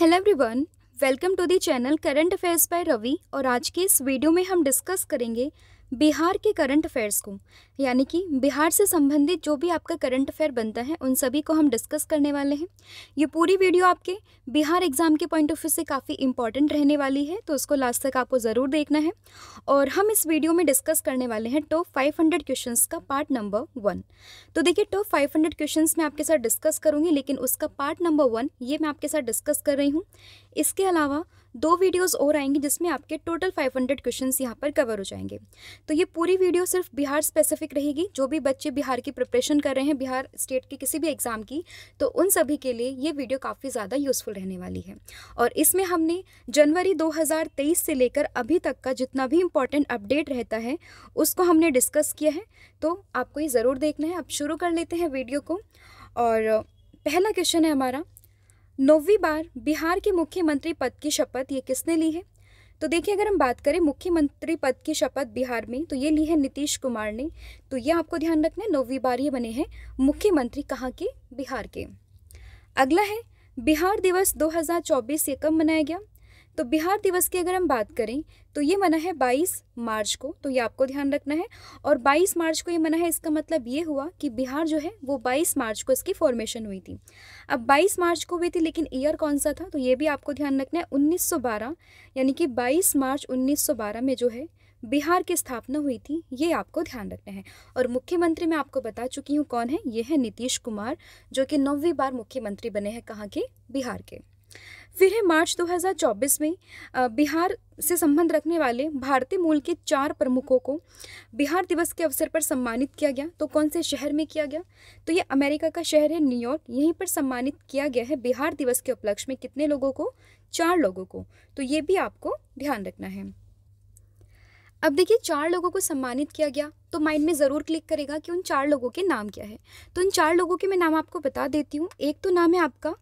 Hello everyone welcome to the channel current affairs by Ravi और आज की इस वीडियो में हम डिस्कस करेंगे बिहार के करंट अफेयर्स को यानी कि बिहार से संबंधित जो भी आपका करंट अफेयर बनता है उन सभी को हम डिस्कस करने वाले हैं ये पूरी वीडियो आपके बिहार एग्ज़ाम के पॉइंट ऑफ व्यू से काफ़ी इंपॉर्टेंट रहने वाली है तो उसको लास्ट तक आपको ज़रूर देखना है और हम इस वीडियो में डिस्कस करने वाले हैं टॉप फाइव हंड्रेड क्वेश्चन का पार्ट नंबर वन तो देखिए टॉप फाइव हंड्रेड क्वेश्चन मैं आपके साथ डिस्कस करूँगी लेकिन उसका पार्ट नंबर वन ये मैं आपके साथ डिस्कस कर रही हूँ इसके अलावा दो वीडियोस और आएंगी जिसमें आपके टोटल 500 क्वेश्चन यहाँ पर कवर हो जाएंगे तो ये पूरी वीडियो सिर्फ बिहार स्पेसिफिक रहेगी जो भी बच्चे बिहार की प्रिपरेशन कर रहे हैं बिहार स्टेट के किसी भी एग्ज़ाम की तो उन सभी के लिए ये वीडियो काफ़ी ज़्यादा यूज़फुल रहने वाली है और इसमें हमने जनवरी दो से लेकर अभी तक का जितना भी इम्पोर्टेंट अपडेट रहता है उसको हमने डिस्कस किया है तो आपको ये ज़रूर देखना है आप शुरू कर लेते हैं वीडियो को और पहला क्वेश्चन है हमारा नौवीं बार बिहार के मुख्यमंत्री पद की शपथ ये किसने ली है तो देखिए अगर हम बात करें मुख्यमंत्री पद की शपथ बिहार में तो ये ली है नीतीश कुमार ने तो ये आपको ध्यान रखना है नौवीं बार ये बने हैं मुख्यमंत्री कहाँ के बिहार के अगला है बिहार दिवस 2024 ये कब मनाया गया तो बिहार दिवस की अगर हम बात करें तो ये मना है 22 मार्च को तो ये आपको ध्यान रखना है और 22 मार्च को ये मना है इसका मतलब ये हुआ कि बिहार जो है वो 22 मार्च को इसकी फॉर्मेशन हुई थी अब 22 मार्च को हुई थी लेकिन ईयर कौन सा था तो ये भी आपको ध्यान रखना है 1912 यानी कि 22 मार्च 1912 में जो है बिहार की स्थापना हुई थी ये आपको ध्यान रखना है और मुख्यमंत्री मैं आपको बता चुकी हूँ कौन है ये है नीतीश कुमार जो कि नौवीं बार मुख्यमंत्री बने हैं कहाँ के बिहार के फिर है मार्च 2024 में बिहार से संबंध रखने वाले भारतीय मूल के चार प्रमुखों को बिहार दिवस के अवसर पर सम्मानित किया गया तो कौन से शहर में किया गया तो ये अमेरिका का शहर है न्यूयॉर्क यहीं पर सम्मानित किया गया है बिहार दिवस के उपलक्ष्य में कितने लोगों को चार लोगों को तो ये भी आपको ध्यान रखना है अब देखिए चार लोगों को सम्मानित किया गया तो माइंड में ज़रूर क्लिक करेगा कि उन चार लोगों के नाम क्या है तो उन चार लोगों के मैं नाम आपको बता देती हूँ एक तो नाम है आपका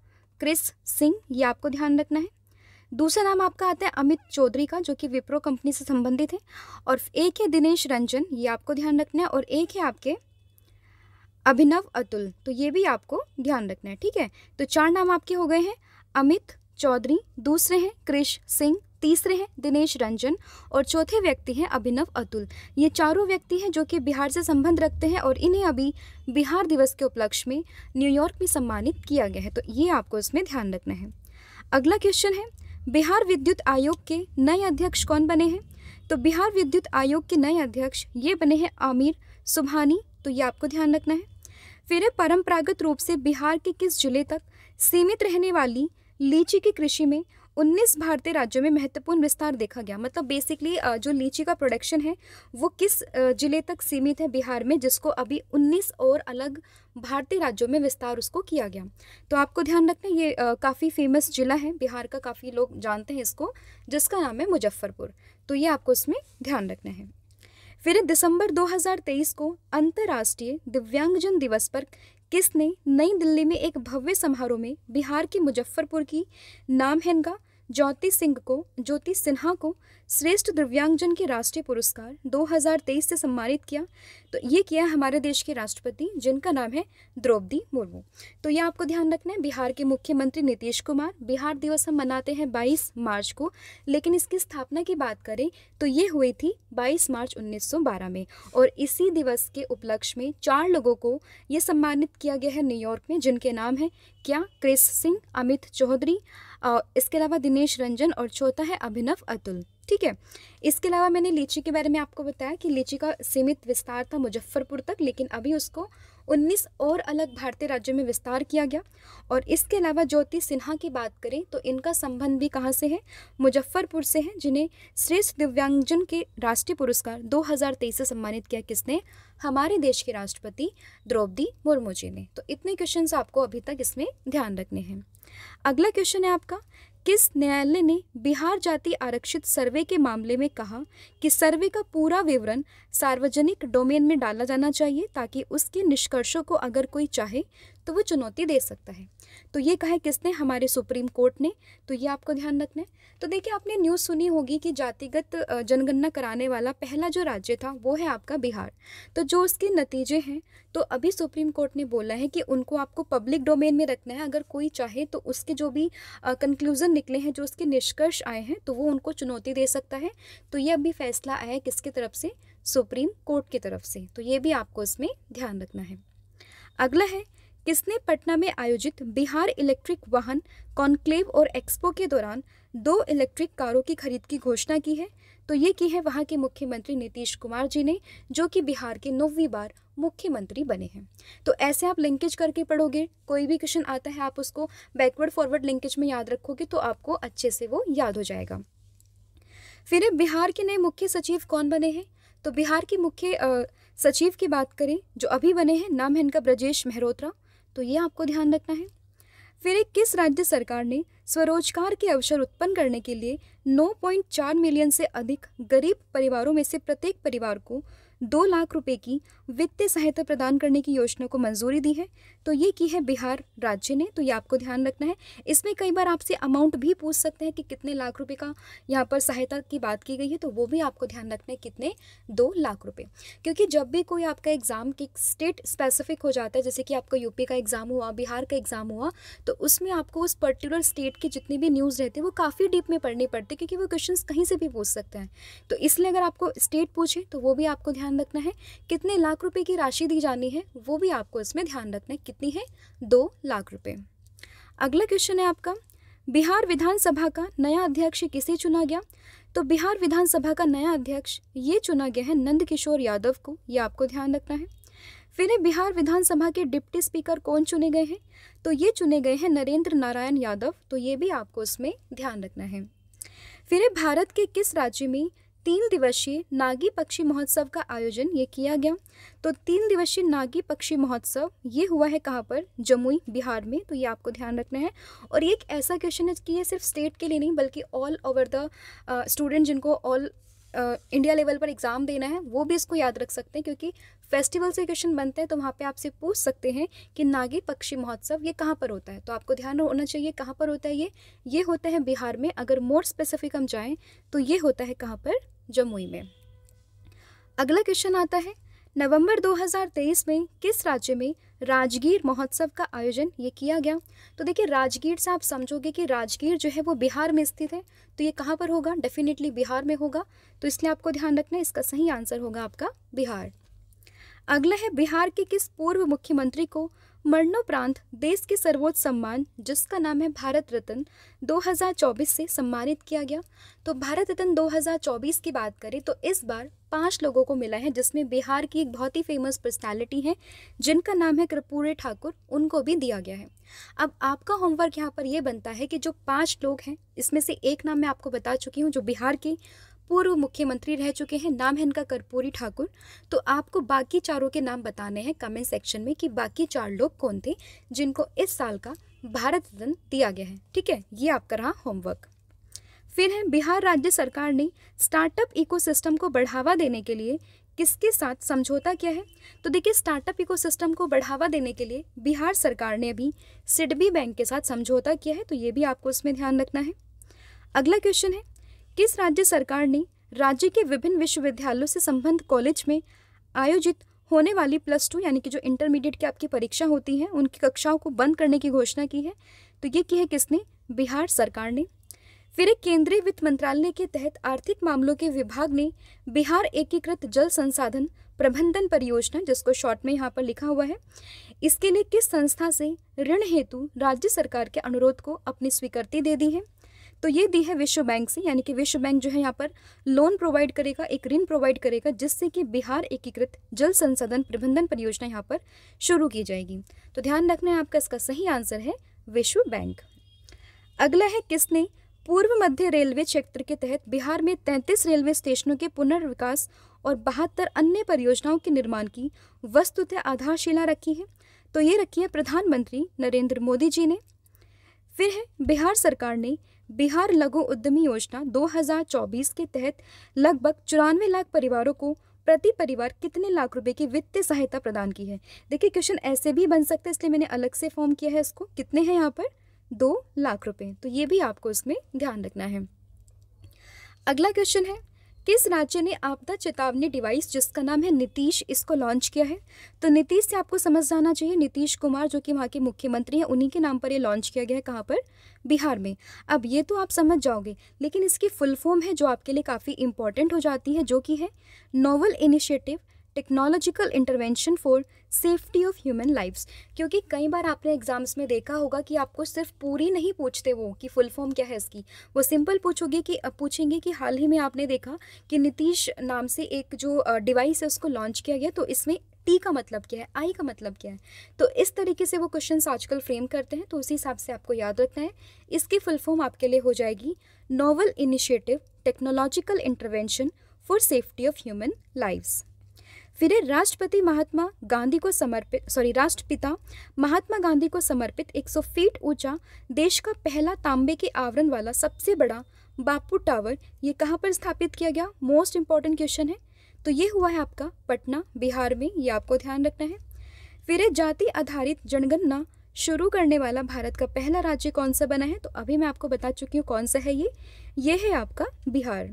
क्रिस सिंह ये आपको ध्यान रखना है दूसरा नाम आपका आता है अमित चौधरी का जो कि विप्रो कंपनी से संबंधित है और एक है दिनेश रंजन ये आपको ध्यान रखना है और एक है आपके अभिनव अतुल तो ये भी आपको ध्यान रखना है ठीक है तो चार नाम आपके हो गए हैं अमित चौधरी दूसरे हैं क्रिश सिंह तीसरे हैं दिनेश रंजन और चौथे व्यक्ति हैं अभिनव अतुल ये चारों व्यक्ति हैं जो कि बिहार से संबंध रखते हैं और इन्हें अभी बिहार दिवस के उपलक्ष्य में न्यूयॉर्क में सम्मानित किया गया है तो ये आपको इसमें ध्यान रखना है अगला क्वेश्चन है बिहार विद्युत आयोग के नए अध्यक्ष कौन बने हैं तो बिहार विद्युत आयोग के नए अध्यक्ष ये बने हैं आमिर सुबहानी तो ये आपको ध्यान रखना है फिर है परंपरागत रूप से बिहार के किस जिले तक सीमित रहने वाली लीची की कृषि में 19 भारतीय राज्यों में महत्वपूर्ण विस्तार देखा गया मतलब बेसिकली जो लीची का प्रोडक्शन है वो किस जिले तक सीमित है बिहार में जिसको अभी 19 और अलग भारतीय राज्यों में विस्तार उसको किया गया तो आपको ध्यान रखना ये काफ़ी फेमस जिला है बिहार का काफ़ी लोग जानते हैं इसको जिसका नाम है मुजफ्फरपुर तो ये आपको इसमें ध्यान रखना है फिर दिसंबर 2023 को अंतर्राष्ट्रीय दिव्यांगजन दिवस पर किसने नई दिल्ली में एक भव्य समारोह में बिहार के मुजफ्फरपुर की नामहनगा ज्योति सिंह को ज्योति सिन्हा को श्रेष्ठ दिव्यांगजन के राष्ट्रीय पुरस्कार 2023 से सम्मानित किया तो ये किया हमारे देश के राष्ट्रपति जिनका नाम है द्रौपदी मुर्मू तो ये आपको ध्यान रखना है बिहार के मुख्यमंत्री नीतीश कुमार बिहार दिवस हम मनाते हैं 22 मार्च को लेकिन इसकी स्थापना की बात करें तो ये हुई थी 22 मार्च 1912 में और इसी दिवस के उपलक्ष्य में चार लोगों को ये सम्मानित किया गया है न्यूयॉर्क में जिनके नाम है क्या क्रिस सिंह अमित चौधरी इसके अलावा दिनेश रंजन और चौथा है अभिनव अतुल ठीक है इसके अलावा मैंने लीची के बारे में आपको बताया कि लीची का सीमित विस्तार था मुजफ्फरपुर तक लेकिन अभी उसको 19 और अलग भारतीय राज्यों में विस्तार किया गया और इसके अलावा ज्योति सिन्हा की बात करें तो इनका संबंध भी कहाँ से है मुजफ्फरपुर से है जिन्हें श्रेष्ठ दिव्यांगजन के राष्ट्रीय पुरस्कार दो से सम्मानित किया किसने हमारे देश के राष्ट्रपति द्रौपदी मुर्मू जी ने तो इतने क्वेश्चन आपको अभी तक इसमें ध्यान रखने हैं अगला क्वेश्चन है आपका किस न्यायालय ने बिहार जाति आरक्षित सर्वे के मामले में कहा कि सर्वे का पूरा विवरण सार्वजनिक डोमेन में डाला जाना चाहिए ताकि उसके निष्कर्षों को अगर कोई चाहे तो वो चुनौती दे सकता है तो ये कहा किसने हमारे सुप्रीम कोर्ट ने तो ये आपको ध्यान रखना है तो देखिए आपने न्यूज़ सुनी होगी कि जातिगत जनगणना कराने वाला पहला जो राज्य था वो है आपका बिहार तो जो उसके नतीजे हैं तो अभी सुप्रीम कोर्ट ने बोला है कि उनको आपको पब्लिक डोमेन में रखना है अगर कोई चाहे तो उसके जो भी कंक्लूज़न निकले हैं जो उसके निष्कर्ष आए हैं तो वो उनको चुनौती दे सकता है तो ये अभी फैसला आया है किसकी तरफ से सुप्रीम कोर्ट की तरफ से तो ये भी आपको इसमें ध्यान रखना है अगला है किसने पटना में आयोजित बिहार इलेक्ट्रिक वाहन कॉन्क्लेव और एक्सपो के दौरान दो इलेक्ट्रिक कारों की खरीद की घोषणा की है तो ये की है वहाँ के मुख्यमंत्री नीतीश कुमार जी ने जो कि बिहार के नौवीं बार मुख्यमंत्री बने हैं तो ऐसे आप लिंकेज करके पढ़ोगे कोई भी क्वेश्चन आता है आप उसको बैकवर्ड फॉरवर्ड लिंकेज में याद रखोगे तो आपको अच्छे से वो याद हो जाएगा फिर बिहार के नए मुख्य सचिव कौन बने हैं तो बिहार के मुख्य सचिव की बात करें जो अभी बने हैं नाम है इनका ब्रजेश मेहरोत्रा तो ये आपको ध्यान रखना है फिर एक किस राज्य सरकार ने स्वरोजगार के अवसर उत्पन्न करने के लिए 9.4 मिलियन से अधिक गरीब परिवारों में से प्रत्येक परिवार को दो लाख रुपए की वित्तीय सहायता प्रदान करने की योजना को मंजूरी दी है तो ये की है बिहार राज्य ने तो ये आपको ध्यान रखना है इसमें कई बार आपसे अमाउंट भी पूछ सकते हैं कि कितने लाख रुपए का यहाँ पर सहायता की बात की गई है तो वो भी आपको ध्यान रखना है कितने दो लाख रुपये क्योंकि जब भी कोई आपका एग्ज़ाम की स्टेट स्पेसिफिक हो जाता है जैसे कि आपका यूपी का एग्ज़ाम हुआ बिहार का एग्ज़ाम हुआ तो उसमें आपको उस पर्टिकुलर स्टेट की जितनी भी न्यूज़ रहती है वो काफ़ी डीप में पढ़नी पड़ती है क्योंकि वो क्वेश्चन कहीं से भी पूछ सकते हैं तो इसलिए अगर आपको स्टेट पूछे तो वो भी आपको ध्यान ध्यान रखना है कितने लाख रुपए की राशि दी जानी है वो भी आपको इसमें ध्यान रखना है कितनी है दो लाख रुपए अगला क्वेश्चन है आपका बिहार विधानसभा का नया अध्यक्ष किसे चुना गया तो बिहार विधानसभा का नया अध्यक्ष ये चुना गया है नंद किशोर यादव को ये आपको ध्यान रखना है फिर बिहार विधानसभा के डिप्टी स्पीकर कौन चुने गए हैं तो ये चुने गए हैं नरेंद्र नारायण यादव तो ये भी आपको इसमें ध्यान रखना है फिर भारत के किस राज्य में तीन दिवसीय नागी पक्षी महोत्सव का आयोजन ये किया गया तो तीन दिवसीय नागी पक्षी महोत्सव ये हुआ है कहाँ पर जमुई बिहार में तो ये आपको ध्यान रखना है और ये एक ऐसा क्वेश्चन है कि ये सिर्फ स्टेट के लिए नहीं बल्कि ऑल ओवर द स्टूडेंट जिनको ऑल इंडिया लेवल पर एग्ज़ाम देना है वो भी इसको याद रख सकते हैं क्योंकि फेस्टिवल से क्वेश्चन बनते हैं तो वहाँ पे आपसे पूछ सकते हैं कि नागी पक्षी महोत्सव ये कहाँ पर होता है तो आपको ध्यान होना चाहिए कहाँ पर होता है ये ये होता है बिहार में अगर मोर स्पेसिफिक हम जाएँ तो ये होता है कहाँ पर जमुई में अगला क्वेश्चन आता है नवंबर 2023 में किस राज्य में राजगीर महोत्सव का आयोजन ये किया गया तो देखिए राजगीर से आप समझोगे कि राजगीर जो है वो बिहार में स्थित है तो ये कहाँ पर होगा डेफिनेटली बिहार में होगा तो इसलिए आपको ध्यान रखना है इसका सही आंसर होगा आपका बिहार अगला है बिहार के किस पूर्व मुख्यमंत्री को मरणोपरांत देश के सर्वोच्च सम्मान जिसका नाम है भारत रत्न 2024 से सम्मानित किया गया तो भारत रत्न 2024 की बात करें तो इस बार पांच लोगों को मिला है जिसमें बिहार की एक बहुत ही फेमस पर्सनैलिटी है जिनका नाम है कृपूरे ठाकुर उनको भी दिया गया है अब आपका होमवर्क यहाँ पर यह बनता है कि जो पाँच लोग हैं इसमें से एक नाम मैं आपको बता चुकी हूँ जो बिहार की पूर्व मुख्यमंत्री रह चुके हैं नाम है इनका कर्पूरी ठाकुर तो आपको बाकी चारों के नाम बताने हैं कमेंट सेक्शन में कि बाकी चार लोग कौन थे जिनको इस साल का भारत रत्न दिया गया है ठीक है ये आपका रहा होमवर्क फिर है बिहार राज्य सरकार ने स्टार्टअप इकोसिस्टम को बढ़ावा देने के लिए किसके साथ समझौता किया है तो देखिए स्टार्टअप इकोसिस्टम को बढ़ावा देने के लिए बिहार सरकार ने अभी सिडबी बैंक के साथ समझौता किया है तो ये भी आपको इसमें ध्यान रखना है अगला क्वेश्चन है किस राज्य सरकार ने राज्य के विभिन्न विश्वविद्यालयों से संबंध कॉलेज में आयोजित होने वाली प्लस टू यानी कि जो इंटरमीडिएट की आपकी परीक्षा होती है उनकी कक्षाओं को बंद करने की घोषणा की है तो ये की है किसने बिहार सरकार ने फिर एक केंद्रीय वित्त मंत्रालय के तहत आर्थिक मामलों के विभाग ने बिहार एकीकृत जल संसाधन प्रबंधन परियोजना जिसको शॉर्ट में यहाँ पर लिखा हुआ है इसके लिए किस संस्था से ऋण हेतु राज्य सरकार के अनुरोध को अपनी स्वीकृति दे दी है तो ये दी है विश्व बैंक से यानी कि विश्व बैंक जो है यहाँ पर लोन प्रोवाइड करेगा एक ऋण प्रोवाइड करेगा जिससे कि बिहार एकीकृत जल संसाधन प्रबंधन परियोजना यहाँ पर शुरू की जाएगी तो ध्यान रखना है आपका इसका सही आंसर है विश्व बैंक अगला है किसने पूर्व मध्य रेलवे क्षेत्र के तहत बिहार में तैंतीस रेलवे स्टेशनों के पुनर्विकास और बहत्तर अन्य परियोजनाओं के निर्माण की वस्तुतः आधारशिला रखी है तो ये रखी है प्रधानमंत्री नरेंद्र मोदी जी ने फिर है बिहार सरकार ने बिहार लघु उद्यमी योजना 2024 के तहत लगभग चौरानवे लाख परिवारों को प्रति परिवार कितने लाख रुपए की वित्तीय सहायता प्रदान की है देखिए क्वेश्चन ऐसे भी बन सकते हैं इसलिए मैंने अलग से फॉर्म किया है इसको कितने हैं यहाँ पर दो लाख रुपए तो ये भी आपको इसमें ध्यान रखना है अगला क्वेश्चन है किस राज्य ने आपदा चेतावनी डिवाइस जिसका नाम है नीतीश इसको लॉन्च किया है तो नीतीश से आपको समझ जाना चाहिए नीतीश कुमार जो कि वहाँ के मुख्यमंत्री हैं उन्हीं के नाम पर ये लॉन्च किया गया है कहाँ पर बिहार में अब ये तो आप समझ जाओगे लेकिन इसकी फुल फॉर्म है जो आपके लिए काफ़ी इंपॉर्टेंट हो जाती है जो कि है novel initiative technological intervention for safety of human lifes क्योंकि कई बार आपने एग्जाम्स में देखा होगा कि आपको सिर्फ पूरी नहीं पूछते वो कि फुल फॉर्म क्या है इसकी वो सिंपल पूछोगे कि पूछेंगे कि हाल ही में आपने देखा कि नीतीश नाम से एक जो डिवाइस है उसको लॉन्च किया गया तो इसमें टी का मतलब क्या है आई का मतलब क्या है तो इस तरीके से वो क्वेश्चन आजकल फ्रेम करते हैं तो उसी हिसाब से आपको याद रखना है इसकी फुल फॉर्म आपके लिए हो जाएगी novel initiative technological intervention for safety of human lifes फिर राष्ट्रपति महात्मा गांधी को समर्पित सॉरी राष्ट्रपिता महात्मा गांधी को समर्पित 100 फीट ऊंचा देश का पहला तांबे के आवरण वाला सबसे बड़ा बापू टावर ये कहाँ पर स्थापित किया गया मोस्ट इम्पॉर्टेंट क्वेश्चन है तो ये हुआ है आपका पटना बिहार में ये आपको ध्यान रखना है फिर जाति आधारित जनगणना शुरू करने वाला भारत का पहला राज्य कौन सा बना है तो अभी मैं आपको बता चुकी हूँ कौन सा है ये ये है आपका बिहार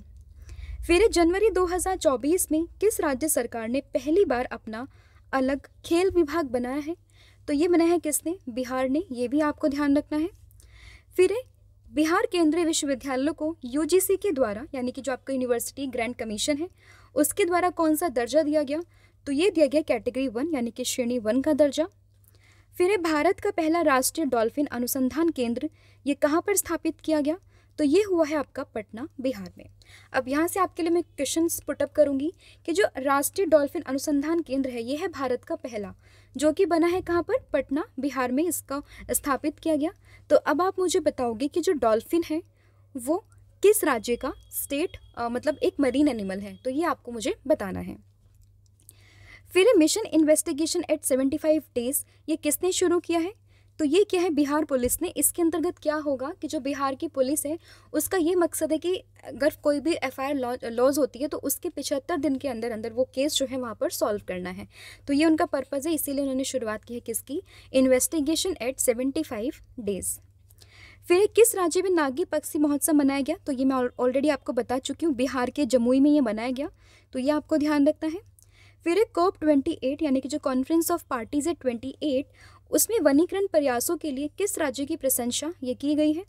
फिर जनवरी 2024 में किस राज्य सरकार ने पहली बार अपना अलग खेल विभाग बनाया है तो ये बनाया है किसने बिहार ने ये भी आपको ध्यान रखना है फिर बिहार केंद्रीय विश्वविद्यालयों को यूजीसी के द्वारा यानी कि जो आपका यूनिवर्सिटी ग्रैंड कमीशन है उसके द्वारा कौन सा दर्जा दिया गया तो ये दिया गया कैटेगरी वन यानी कि श्रेणी वन का दर्जा फिर भारत का पहला राष्ट्रीय डॉल्फिन अनुसंधान केंद्र ये कहाँ पर स्थापित किया गया तो ये हुआ है आपका पटना बिहार में अब यहाँ से आपके लिए मैं क्वेश्चन पुटअप करूँगी कि जो राष्ट्रीय डॉल्फिन अनुसंधान केंद्र है ये है भारत का पहला जो कि बना है कहाँ पर पटना बिहार में इसका स्थापित किया गया तो अब आप मुझे बताओगे कि जो डॉल्फिन है वो किस राज्य का स्टेट आ, मतलब एक मरीन एनिमल है तो ये आपको मुझे बताना है फिर mission investigation at five days ये किसने शुरू किया है तो ये क्या है बिहार पुलिस ने इसके अंतर्गत क्या होगा कि जो बिहार की पुलिस है उसका ये मकसद है कि अगर कोई भी एफ आई लॉज होती है तो उसके पिछहत्तर दिन के अंदर अंदर वो केस जो है वहाँ पर सॉल्व करना है तो ये उनका पर्पज़ है इसीलिए उन्होंने शुरुआत की है किसकी investigation at seventy five days फिर किस राज्य में नागी पक्षी महोत्सव मनाया गया तो ये मैं ऑलरेडी आपको बता चुकी हूँ बिहार के जमुई में ये मनाया गया तो ये आपको ध्यान रखना है फिर एक कोप एट यानी कि जो कॉन्फ्रेंस ऑफ पार्टीज़ है ट्वेंटी एट उसमें वनीकरण प्रयासों के लिए किस राज्य की प्रशंसा ये की गई है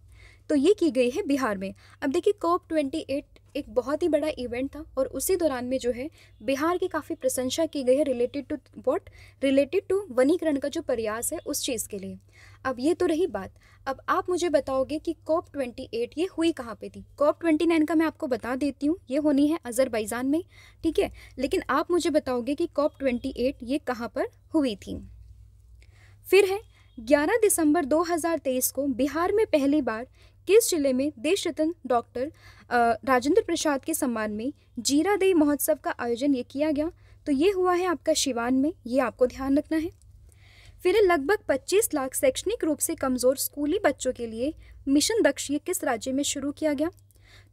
तो ये की गई है बिहार में अब देखिए कोप ट्वेंटी एट एक बहुत ही बड़ा इवेंट था और उसी दौरान में जो है बिहार की काफ़ी प्रशंसा की गई है related to what related to वनीकरण का जो प्रयास है उस चीज़ के लिए अब ये तो रही बात अब आप मुझे बताओगे कि कॉप ट्वेंटी एट ये हुई कहाँ पे थी कॉप ट्वेंटी नाइन का मैं आपको बता देती हूँ ये होनी है अजरबैजान में ठीक है लेकिन आप मुझे बताओगे कि कॉप ट्वेंटी एट ये कहाँ पर हुई थी फिर है 11 दिसंबर 2023 को बिहार में पहली बार किस जिले में देश रत्न डॉक्टर राजेंद्र प्रसाद के सम्मान में जीरा देई महोत्सव का आयोजन ये किया गया तो ये हुआ है आपका शिवान में ये आपको ध्यान रखना है फिर लगभग 25 लाख शैक्षणिक रूप से कमज़ोर स्कूली बच्चों के लिए मिशन दक्ष किस राज्य में शुरू किया गया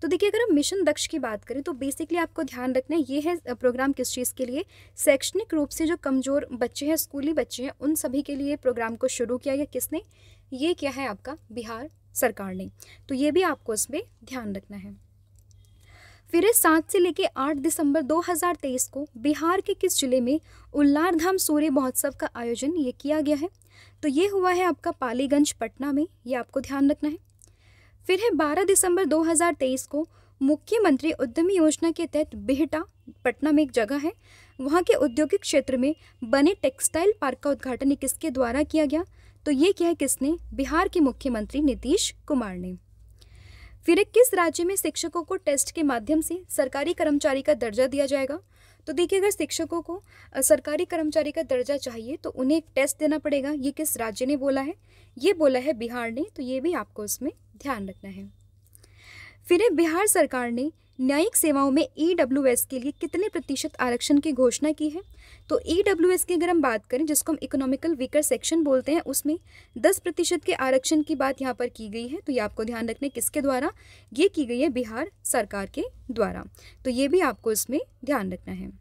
तो देखिए अगर हम मिशन दक्ष की बात करें तो बेसिकली आपको ध्यान रखना है ये है प्रोग्राम किस चीज़ के लिए शैक्षणिक रूप से जो कमज़ोर बच्चे हैं स्कूली बच्चे हैं उन सभी के लिए प्रोग्राम को शुरू किया गया किसने ये क्या है आपका बिहार सरकार ने तो ये भी आपको इसमें ध्यान रखना है फिर सात से लेकर आठ दिसंबर 2023 को बिहार के किस जिले में उल्लार धाम सूर्य महोत्सव का आयोजन ये किया गया है तो ये हुआ है आपका पालीगंज पटना में ये आपको ध्यान रखना है फिर है 12 दिसंबर 2023 को मुख्यमंत्री उद्यमी योजना के तहत बेहटा पटना में एक जगह है वहाँ के औद्योगिक क्षेत्र में बने टेक्सटाइल पार्क का उद्घाटन किसके द्वारा किया गया तो ये किया है किसने बिहार के मुख्यमंत्री नीतीश कुमार ने फिर किस राज्य में शिक्षकों को टेस्ट के माध्यम से सरकारी कर्मचारी का दर्जा दिया जाएगा तो देखिए अगर शिक्षकों को सरकारी कर्मचारी का दर्जा चाहिए तो उन्हें एक टेस्ट देना पड़ेगा ये किस राज्य ने बोला है ये बोला है बिहार ने तो ये भी आपको इसमें ध्यान रखना है फिर बिहार सरकार ने न्यायिक सेवाओं में ई e के लिए कितने प्रतिशत आरक्षण की घोषणा की है तो ई e की अगर हम बात करें जिसको हम इकोनॉमिकल वीकर सेक्शन बोलते हैं उसमें 10 प्रतिशत के आरक्षण की बात यहाँ पर की गई है तो ये आपको ध्यान रखने किसके द्वारा ये की गई है बिहार सरकार के द्वारा तो ये भी आपको इसमें ध्यान रखना है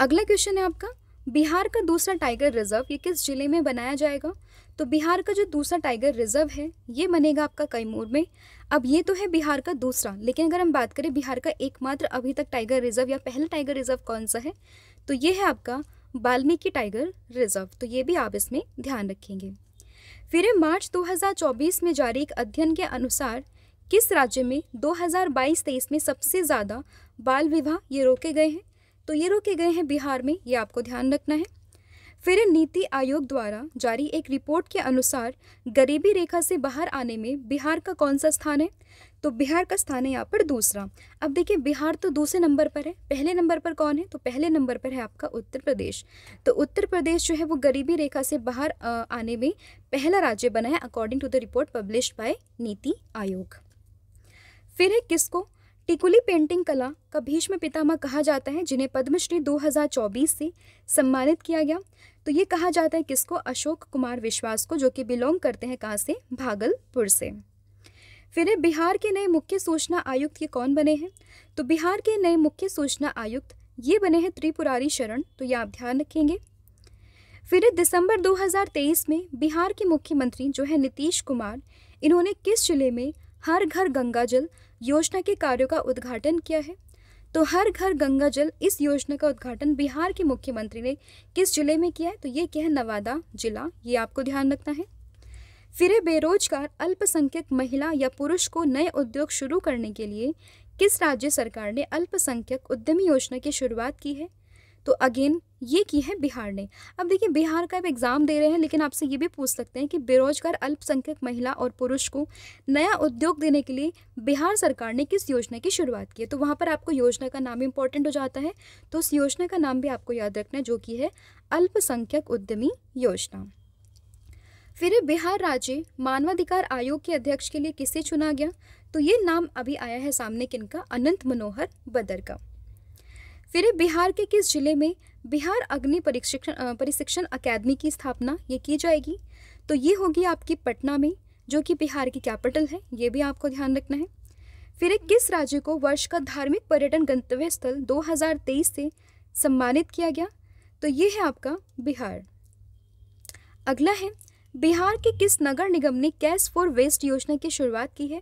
अगला क्वेश्चन है आपका बिहार का दूसरा टाइगर रिजर्व ये किस जिले में बनाया जाएगा तो बिहार का जो दूसरा टाइगर रिजर्व है ये बनेगा आपका कैमूर में अब ये तो है बिहार का दूसरा लेकिन अगर हम बात करें बिहार का एकमात्र अभी तक टाइगर रिजर्व या पहला टाइगर रिजर्व कौन सा है तो ये है आपका वाल्मीकि टाइगर रिजर्व तो ये भी आप इसमें ध्यान रखेंगे फिर मार्च 2024 में जारी एक अध्ययन के अनुसार किस राज्य में 2022-23 में सबसे ज़्यादा बाल विवाह ये रोके गए हैं तो ये रोके गए हैं बिहार में ये आपको ध्यान रखना है फिर नीति आयोग द्वारा जारी एक रिपोर्ट के अनुसार गरीबी रेखा से बाहर आने में बिहार का कौन सा स्थान है तो बिहार का स्थान है यहाँ पर दूसरा अब देखिए बिहार तो दूसरे नंबर पर है पहले नंबर पर कौन है तो पहले नंबर पर है आपका उत्तर प्रदेश तो उत्तर प्रदेश जो है वो गरीबी रेखा से बाहर आने में पहला राज्य बना है according to the report publish by NITI Aayog फिर है किसको टिकुली पेंटिंग कला का भीष्म पितामह कहा जाता है जिन्हें पद्मश्री 2024 से सम्मानित किया गया तो ये कहा जाता है किसको अशोक कुमार विश्वास को जो कि बिलोंग करते हैं कहाँ से भागलपुर से फिर बिहार के नए मुख्य सूचना आयुक्त ये कौन बने हैं तो बिहार के नए मुख्य सूचना आयुक्त ये बने हैं त्रिपुरारी शरण तो ये आप ध्यान रखेंगे फिर दिसंबर 2023 में बिहार के मुख्यमंत्री जो है नीतीश कुमार इन्होंने किस जिले में हर घर गंगा जल योजना के कार्यों का उद्घाटन किया है तो हर घर गंगा जल इस योजना का उद्घाटन बिहार के मुख्यमंत्री ने किस जिले में किया है तो ये क्या है नवादा जिला ये आपको ध्यान रखना है फिर बेरोजगार अल्पसंख्यक महिला या पुरुष को नए उद्योग शुरू करने के लिए किस राज्य सरकार ने अल्पसंख्यक उद्यमी योजना की शुरुआत की है तो अगेन ये की है बिहार ने अब देखिए बिहार का अब एग्ज़ाम दे रहे हैं लेकिन आपसे ये भी पूछ सकते हैं कि बेरोजगार अल्पसंख्यक महिला और पुरुष को नया उद्योग देने के लिए बिहार सरकार ने किस योजना की शुरुआत की है तो वहाँ पर आपको योजना का नाम इम्पोर्टेंट हो जाता है तो उस योजना का नाम भी आपको याद रखना है जो कि है अल्पसंख्यक उद्यमी योजना फिर बिहार राज्य मानवाधिकार आयोग के अध्यक्ष के लिए किसे चुना गया तो ये नाम अभी आया है सामने किनका अनंत मनोहर बदर का फिर बिहार के किस जिले में बिहार अग्नि परीक्षण परीक्षण अकेदमी की स्थापना ये की जाएगी तो ये होगी आपकी पटना में जो कि बिहार की कैपिटल है ये भी आपको ध्यान रखना है फिर एक किस राज्य को वर्ष का धार्मिक पर्यटन गंतव्य स्थल 2023 से सम्मानित किया गया तो ये है आपका बिहार अगला है बिहार के किस नगर निगम ने कैश फॉर वेस्ट योजना की शुरुआत की है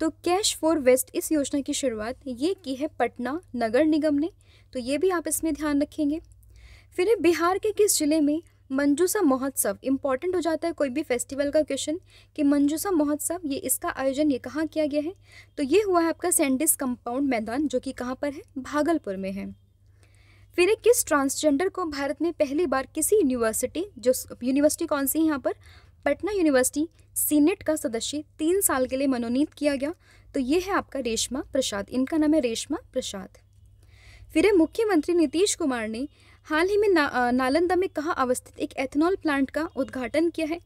तो कैश फॉर वेस्ट इस योजना की शुरुआत ये की है पटना नगर निगम ने तो ये भी आप इसमें ध्यान रखेंगे फिर है बिहार के किस जिले में मंजूसा महोत्सव इम्पॉर्टेंट हो जाता है कोई भी फेस्टिवल का क्वेश्चन कि मंजूसा महोत्सव ये इसका आयोजन ये कहाँ किया गया है तो ये हुआ है आपका सेंडिस कंपाउंड मैदान जो कि कहाँ पर है भागलपुर में है फिर एक किस ट्रांसजेंडर को भारत में पहली बार किसी यूनिवर्सिटी जो यूनिवर्सिटी कौन सी है यहाँ पर पटना यूनिवर्सिटी सीनेट का सदस्य तीन साल के लिए मनोनीत किया गया तो ये है आपका रेशमा प्रसाद इनका नाम है रेशमा प्रसाद फिर मुख्यमंत्री नीतीश कुमार ने हाल ही में ना, नालंदा में कहाँ अवस्थित एक एथेनॉल प्लांट का उद्घाटन किया है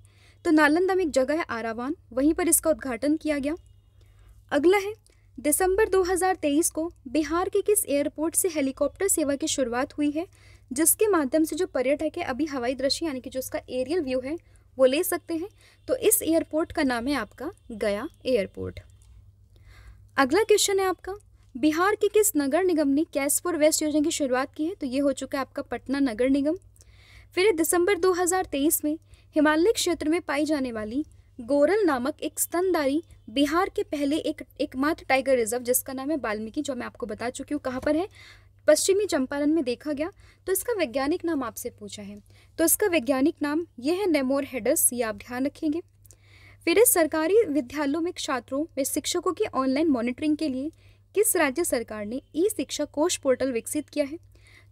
तो नालंदा में एक जगह है आरावान वहीं पर इसका उद्घाटन किया गया अगला है दिसंबर 2023 को बिहार के किस एयरपोर्ट से हेलीकॉप्टर सेवा की शुरुआत हुई है जिसके माध्यम से जो पर्यटक है अभी हवाई दृश्य यानी कि जो उसका एरियल व्यू है वो ले सकते हैं तो इस एयरपोर्ट का नाम है आपका गया एयरपोर्ट अगला क्वेश्चन है आपका बिहार के किस नगर निगम ने कैसपुर वेस्ट योजना की शुरुआत की है तो ये हो चुका है आपका पटना नगर निगम फिर दिसंबर 2023 में हिमालय क्षेत्र में पाई जाने वाली गोरल नामक एक स्तनदारी बिहार के पहले एक एकमात्र टाइगर रिजर्व जिसका नाम है वाल्मीकि जो मैं आपको बता चुकी हूँ कहाँ पर है पश्चिमी चंपारण में देखा गया तो इसका वैज्ञानिक नाम आपसे पूछा है तो इसका वैज्ञानिक नाम यह है नेमोर हेडस ये आप ध्यान रखेंगे फिर इस सरकारी विद्यालयों में छात्रों में शिक्षकों की ऑनलाइन मॉनिटरिंग के लिए किस राज्य सरकार ने ई शिक्षा कोष पोर्टल विकसित किया है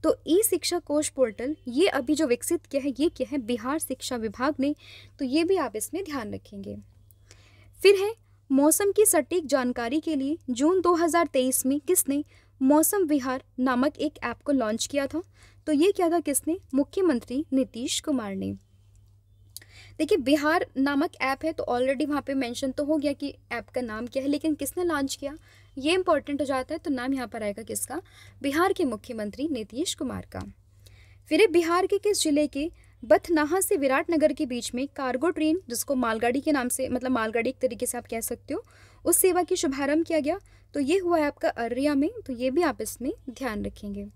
तो ई शिक्षा कोष पोर्टल ये अभी जो विकसित किया है ये क्या है बिहार शिक्षा विभाग ने तो ये भी आप इसमें ध्यान रखेंगे फिर है मौसम की सटीक जानकारी के लिए जून 2023 में किसने मौसम विहार नामक एक ऐप को लॉन्च किया था तो ये क्या था किसने मुख्यमंत्री नीतीश कुमार ने देखिए बिहार नामक ऐप है तो ऑलरेडी वहाँ पे मेंशन तो हो गया कि ऐप का नाम क्या है लेकिन किसने लॉन्च किया ये इंपॉर्टेंट हो जाता है तो नाम यहाँ पर आएगा किसका बिहार के मुख्यमंत्री नीतीश कुमार का फिर बिहार के किस जिले के बथनाहा से विराटनगर के बीच में कार्गो ट्रेन जिसको मालगाड़ी के नाम से मतलब मालगाड़ी एक तरीके से आप कह सकते हो उस सेवा की शुभारंभ किया गया तो ये हुआ है आपका अररिया में तो ये भी आप इसमें ध्यान रखेंगे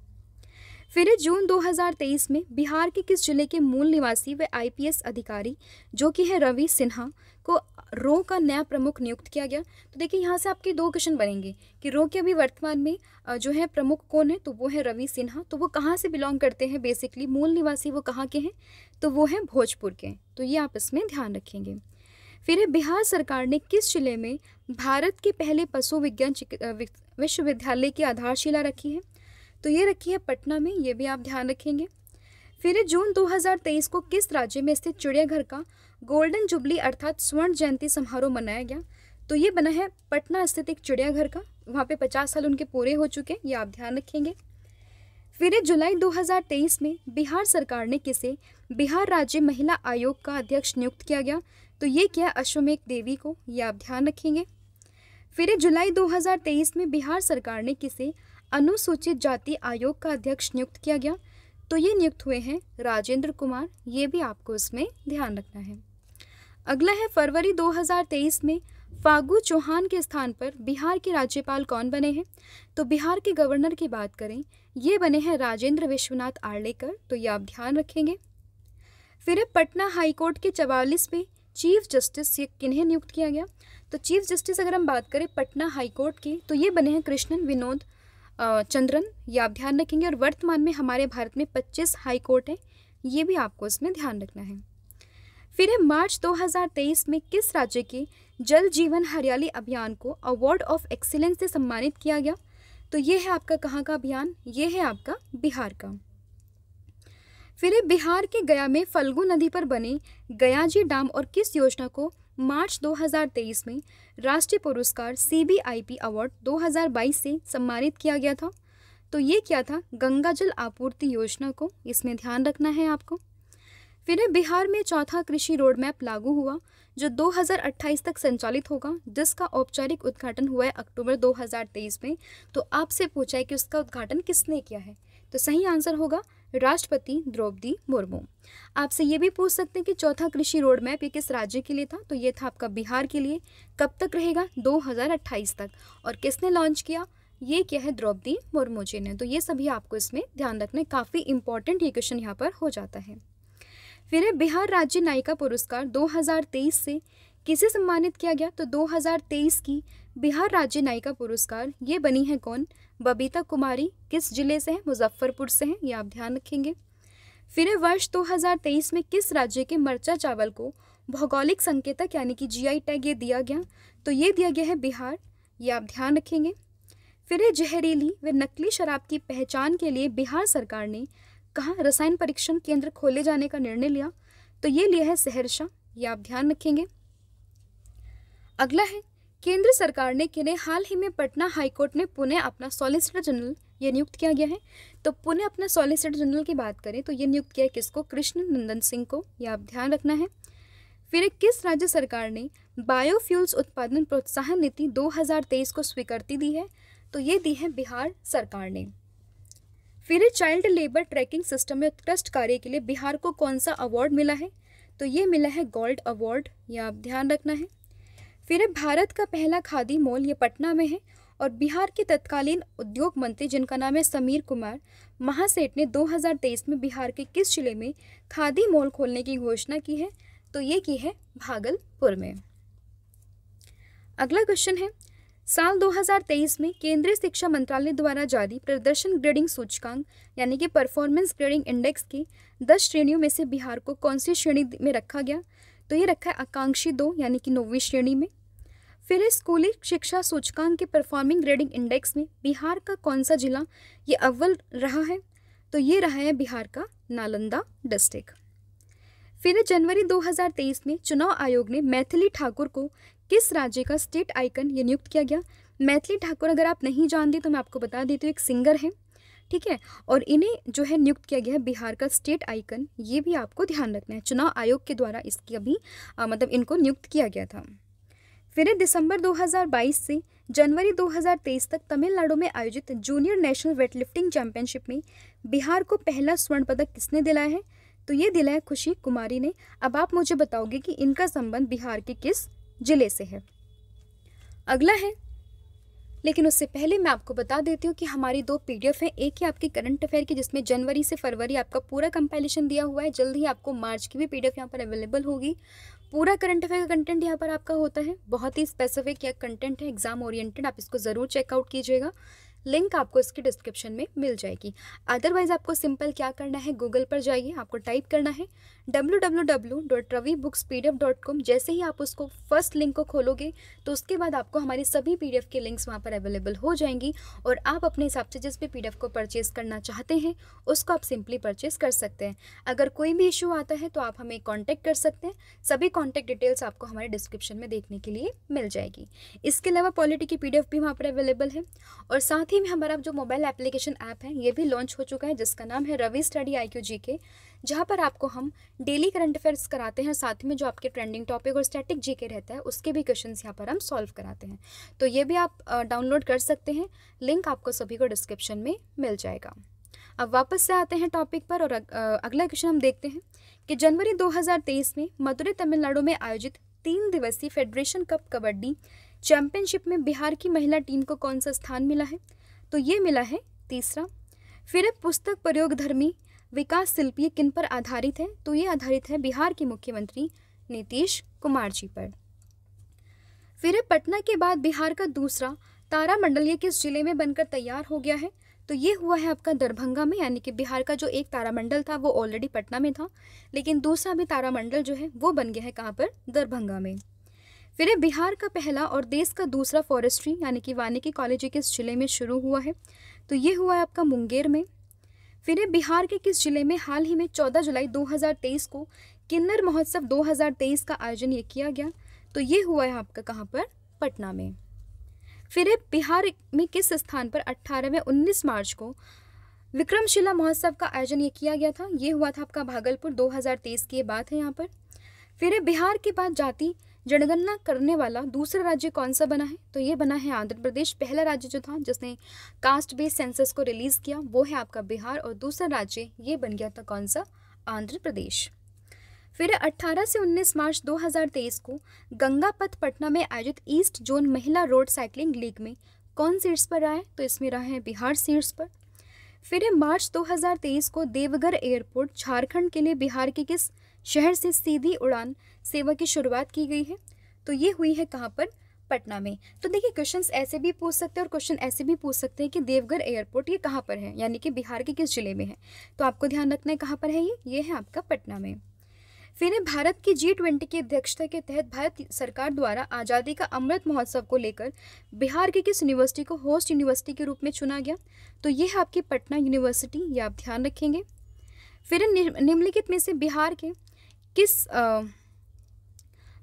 फिर जून 2023 में बिहार के किस जिले के मूल निवासी व आईपीएस अधिकारी जो कि है रवि सिन्हा को रो का नया प्रमुख नियुक्त किया गया तो देखिए यहाँ से आपके दो क्वेश्चन बनेंगे कि रो के अभी वर्तमान में जो है प्रमुख कौन है तो वो है रवि सिन्हा तो वो कहाँ से बिलोंग करते हैं बेसिकली मूल निवासी वो कहाँ के हैं तो वो हैं भोजपुर के तो ये आप इसमें ध्यान रखेंगे फिर बिहार सरकार ने किस जिले में भारत के पहले पशु विज्ञान विश्वविद्यालय की आधारशिला रखी है तो ये रखी है पटना में ये भी आप ध्यान रखेंगे फिर जून 2023 को किस राज्य में स्थित चिड़ियाघर का गोल्डन जुबली अर्थात स्वर्ण जयंती समारोह मनाया गया तो ये बना है पटना स्थित एक चिड़ियाघर का वहाँ पे 50 साल उनके पूरे हो चुके हैं ये आप ध्यान रखेंगे फिर जुलाई 2023 में बिहार सरकार ने किसे बिहार राज्य महिला आयोग का अध्यक्ष नियुक्त किया गया तो ये किया अश्वमेघ देवी को ये आप ध्यान रखेंगे फिर जुलाई 2023 में बिहार सरकार ने किसे अनुसूचित जाति आयोग का अध्यक्ष नियुक्त किया गया तो ये नियुक्त हुए हैं राजेंद्र कुमार ये भी आपको इसमें ध्यान रखना है अगला है फरवरी 2023 में फागू चौहान के स्थान पर बिहार के राज्यपाल कौन बने हैं तो बिहार के गवर्नर की बात करें ये बने हैं राजेंद्र विश्वनाथ आर्लेकर तो ये आप ध्यान रखेंगे फिर पटना हाईकोर्ट के चवालीसवें चीफ जस्टिस ये किन्हें नियुक्त किया गया तो चीफ जस्टिस अगर हम बात करें पटना हाईकोर्ट के तो ये बने हैं कृष्णन विनोद चंद्रन ये आप ध्यान रखेंगे और वर्तमान में हमारे भारत में 25 हाई कोर्ट हैं ये भी आपको इसमें ध्यान रखना है फिर है मार्च 2023 में किस राज्य के जल जीवन हरियाली अभियान को अवार्ड ऑफ एक्सीलेंस से सम्मानित किया गया तो ये है आपका कहाँ का अभियान ये है आपका बिहार का फिर बिहार के गया में फल्गु नदी पर बने गयाजी डैम और किस योजना को मार्च 2023 में राष्ट्रीय पुरस्कार सीबीआईपी अवार्ड 2022 से सम्मानित किया गया था तो ये क्या था गंगा जल आपूर्ति योजना को इसमें ध्यान रखना है आपको फिर बिहार में चौथा कृषि रोड मैप लागू हुआ जो 2028 तक संचालित होगा जिसका औपचारिक उद्घाटन हुआ है अक्टूबर 2023 में तो आपसे पूछा है कि उसका उद्घाटन किसने किया है तो सही आंसर होगा राष्ट्रपति द्रौपदी मुर्मू आपसे ये भी पूछ सकते हैं कि चौथा कृषि रोड मैप ये किस राज्य के लिए था तो ये था आपका बिहार के लिए कब तक रहेगा 2028 तक और किसने लॉन्च किया ये क्या है द्रौपदी मुर्मू जी ने तो ये सभी आपको इसमें ध्यान रखना है काफ़ी इंपॉर्टेंट ये क्वेश्चन यहाँ पर हो जाता है फिर है बिहार राज्य नायिका पुरस्कार 2023 से किसे सम्मानित किया गया तो 2023 की बिहार राज्य नायिका पुरस्कार ये बनी है कौन बबीता कुमारी किस जिले से हैं मुजफ्फरपुर से हैं ये आप ध्यान रखेंगे फिर वर्ष 2023 में किस राज्य के मरचा चावल को भौगोलिक संकेतक यानी कि जीआई टैग ये दिया गया तो ये दिया गया है बिहार ये आप ध्यान रखेंगे फिर जहरीली व नकली शराब की पहचान के लिए बिहार सरकार ने कहाँ रसायन परीक्षण केंद्र खोले जाने का निर्णय लिया तो ये लिया है सहरसा ये आप ध्यान रखेंगे अगला है केंद्र सरकार ने किन्हें हाल ही में पटना हाईकोर्ट में पुणे अपना सॉलिसिटर जनरल ये नियुक्त किया गया है तो पुणे अपना सॉलिसिटर जनरल की बात करें तो ये नियुक्त किया है किसको कृष्ण नंदन सिंह को यह आप ध्यान रखना है फिर किस राज्य सरकार ने बायोफ्यूल्स उत्पादन प्रोत्साहन नीति 2023 को स्वीकृति दी है तो ये दी है बिहार सरकार ने फिर चाइल्ड लेबर ट्रैकिंग सिस्टम में उत्कृष्ट कार्य के लिए बिहार को कौन सा अवार्ड मिला है तो ये मिला है गोल्ड अवार्ड यह आप ध्यान रखना है फिर भारत का पहला खादी मॉल ये पटना में है और बिहार के तत्कालीन उद्योग मंत्री जिनका नाम है समीर कुमार महासेठ ने 2023 में बिहार के किस जिले में खादी मॉल खोलने की घोषणा की है तो ये की है भागलपुर में अगला क्वेश्चन है साल 2023 में केंद्रीय शिक्षा मंत्रालय द्वारा जारी प्रदर्शन ग्रेडिंग सूचकांक यानी कि परफॉर्मेंस ग्रेडिंग इंडेक्स की 10 श्रेणियों में से बिहार को कौन सी श्रेणी में रखा गया तो ये रखा है आकांक्षी दो यानी कि नौवीं श्रेणी में फिर स्कूली शिक्षा सूचकांक के परफॉर्मिंग ग्रेडिंग इंडेक्स में बिहार का कौन सा जिला ये अव्वल रहा है तो ये रहा है बिहार का नालंदा डिस्ट्रिक्ट फिर जनवरी 2023 में चुनाव आयोग ने मैथिली ठाकुर को किस राज्य का स्टेट आइकन ये नियुक्त किया गया मैथिली ठाकुर अगर आप नहीं जानते तो मैं आपको बता देती हूँ एक सिंगर हैं ठीक है और इन्हें जो है नियुक्त किया गया है बिहार का स्टेट आइकन ये भी आपको ध्यान रखना है चुनाव आयोग के द्वारा इसकी अभी आ, मतलब इनको नियुक्त किया गया था फिर दिसंबर 2022 से जनवरी 2023 तक तमिलनाडु में आयोजित जूनियर नेशनल वेटलिफ्टिंग चैंपियनशिप में बिहार को पहला स्वर्ण पदक किसने दिलाया है तो ये दिलाया खुशी कुमारी ने अब आप मुझे बताओगे कि इनका संबंध बिहार के किस जिले से है अगला है लेकिन उससे पहले मैं आपको बता देती हूँ कि हमारी दो पी डी एक ही आपकी करंट अफेयर की जिसमें जनवरी से फरवरी आपका पूरा कंपेलेशन दिया हुआ है जल्द ही आपको मार्च की भी पी डी यहाँ पर अवेलेबल होगी पूरा करंट अफेयर का कंटेंट यहाँ पर आपका होता है बहुत ही स्पेसिफिक या कंटेंट है एग्जाम ओरिएंटेड आप इसको ज़रूर चेकआउट कीजिएगा लिंक आपको इसकी डिस्क्रिप्शन में मिल जाएगी अदरवाइज आपको सिंपल क्या करना है गूगल पर जाइए आपको टाइप करना है W W W dot Ravi books P D F dot com जैसे ही आप उसको फर्स्ट लिंक को खोलोगे तो उसके बाद आपको हमारी सभी पी डी एफ के लिंक्स वहाँ पर अवेलेबल हो जाएंगी और आप अपने हिसाब से जिस भी पी डी एफ को परचेज़ करना चाहते हैं उसको आप सिंपली परचेज़ कर सकते हैं अगर कोई भी इशू आता है तो आप हमें कॉन्टैक्ट कर सकते हैं सभी कॉन्टैक्ट डिटेल्स आपको हमारे डिस्क्रिप्शन में देखने के लिए मिल जाएगी इसके अलावा पॉलिटी की पी डी एफ भी वहाँ पर अवेलेबल है और साथ ही ही में हमारा जो मोबाइल एप्लीकेशन ऐप है ये भी लॉन्च हो चुका है जिसका नाम है Ravi study I Q G K जहाँ पर आपको हम डेली करंट अफेयर्स कराते हैं साथ में जो आपके ट्रेंडिंग टॉपिक और स्टैटिक जी के रहता है उसके भी क्वेश्चन यहाँ पर हम सॉल्व कराते हैं तो ये भी आप डाउनलोड कर सकते हैं लिंक आपको सभी को डिस्क्रिप्शन में मिल जाएगा अब वापस से आते हैं टॉपिक पर और अगला क्वेश्चन हम देखते हैं कि जनवरी 2023 में मदुरै तमिलनाडु में आयोजित तीन दिवसीय फेडरेशन कप कबड्डी चैंपियनशिप में बिहार की महिला टीम को कौन सा स्थान मिला है तो ये मिला है तीसरा फिर पुस्तक प्रयोग धर्मी विकास शिल्पी किन पर आधारित है तो ये आधारित है बिहार के मुख्यमंत्री नीतीश कुमार जी पर फिर पटना के बाद बिहार का दूसरा तारामंडल ये किस जिले में बनकर तैयार हो गया है तो ये हुआ है आपका दरभंगा में यानी कि बिहार का जो एक तारामंडल था वो ऑलरेडी पटना में था लेकिन दूसरा भी तारामंडल जो है वो बन गया है कहाँ पर दरभंगा में फिर बिहार का पहला और देश का दूसरा फॉरेस्ट्री यानी कि वानिकी कॉलेज किस ज़िले में शुरू हुआ है तो ये हुआ है आपका मुंगेर में फिर बिहार के किस ज़िले में हाल ही में 14 जुलाई 2023 को किन्नर महोत्सव 2023 का आयोजन ये किया गया तो ये हुआ है आपका कहाँ पर पटना में फिर बिहार में किस स्थान पर 18 में 19 मार्च को विक्रमशिला महोत्सव का आयोजन ये किया गया था ये हुआ था आपका भागलपुर 2023 की बात है यहाँ पर फिर बिहार के बाद जाति जनगणना करने वाला दूसरा राज्य कौन सा बना है तो ये बना है आंध्र प्रदेश पहला राज्य जो था जिसने कास्ट बेस्ड सेंसस को रिलीज़ किया वो है आपका बिहार और दूसरा राज्य ये बन गया था कौन सा आंध्र प्रदेश फिर 18 से 19 मार्च 2023 को गंगापथ पटना में आयोजित ईस्ट जोन महिला रोड साइकिलिंग लीग में कौन सीट्स पर आए तो इसमें रहा है बिहार सीट्स पर फिर मार्च 2023 को देवघर एयरपोर्ट झारखंड के लिए बिहार के किस शहर से सीधी उड़ान सेवा की शुरुआत की गई है तो ये हुई है कहाँ पर पटना में तो देखिए क्वेश्चंस ऐसे भी पूछ सकते हैं और क्वेश्चन ऐसे भी पूछ सकते हैं कि देवघर एयरपोर्ट ये कहाँ पर है यानी कि बिहार के किस जिले में है तो आपको ध्यान रखना है कहाँ पर है ये ये है आपका पटना में फिर है भारत की जी ट्वेंटी की अध्यक्षता के तहत भारत सरकार द्वारा आज़ादी का अमृत महोत्सव को लेकर बिहार की किस यूनिवर्सिटी को होस्ट यूनिवर्सिटी के रूप में चुना गया तो ये है आपकी पटना यूनिवर्सिटी ये आप ध्यान रखेंगे फिर निम्नलिखित में से बिहार के किस आ,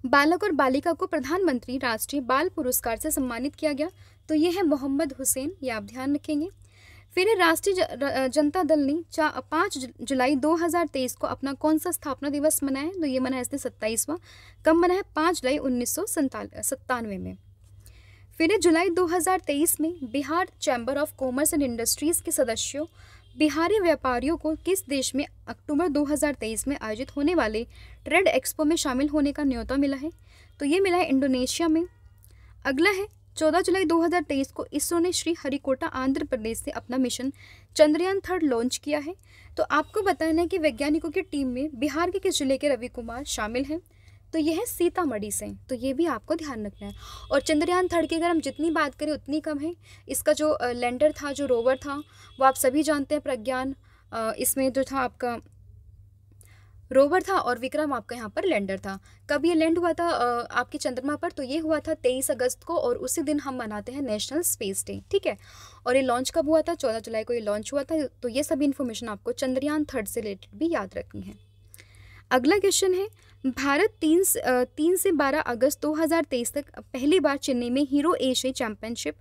बालक और बालिका को प्रधानमंत्री राष्ट्रीय बाल पुरस्कार से सम्मानित किया गया तो ये है मोहम्मद हुसैन ये आप ध्यान रखेंगे फिर राष्ट्रीय जनता दल ने चा पाँच जुलाई 2023 को अपना कौन सा स्थापना दिवस मनाया तो ये मनाया इसने सत्ताईसवा कब मनाया पाँच जुलाई उन्नीस सत्तानवे में फिर जुलाई 2023 में Bihar chamber of commerce and industries के सदस्यों बिहारी व्यापारियों को किस देश में अक्टूबर 2023 में आयोजित होने वाले ट्रेड एक्सपो में शामिल होने का न्योता मिला है तो ये मिला है इंडोनेशिया में अगला है 14 जुलाई 2023 को इसरो ने श्री हरिकोटा आंध्र प्रदेश से अपना मिशन चंद्रयान थर्ड लॉन्च किया है तो आपको बताना है कि वैज्ञानिकों की टीम में बिहार के किस जिले के रवि कुमार शामिल हैं तो यह है सीतामढ़ी से तो ये भी आपको ध्यान रखना है और चंद्रयान थर्ड की अगर हम जितनी बात करें उतनी कम है इसका जो लैंडर था जो रोवर था वो आप सभी जानते हैं प्रज्ञान इसमें जो था आपका रोवर था और विक्रम आपका यहाँ पर लैंडर था कब ये लैंड हुआ था आपके चंद्रमा पर तो ये हुआ था तेईस अगस्त को और उसी दिन हम मनाते हैं नेशनल स्पेस डे ठीक है और ये लॉन्च कब हुआ था चौदह जुलाई को ये लॉन्च हुआ था तो ये सभी इन्फॉर्मेशन आपको चंद्रयान थर्ड से रिलेटेड भी याद रखनी है अगला क्वेश्चन है भारत तीन तीन से बारह अगस्त तेईस तक पहली बार चेन्नई में हीरो एशियाई चैंपियनशिप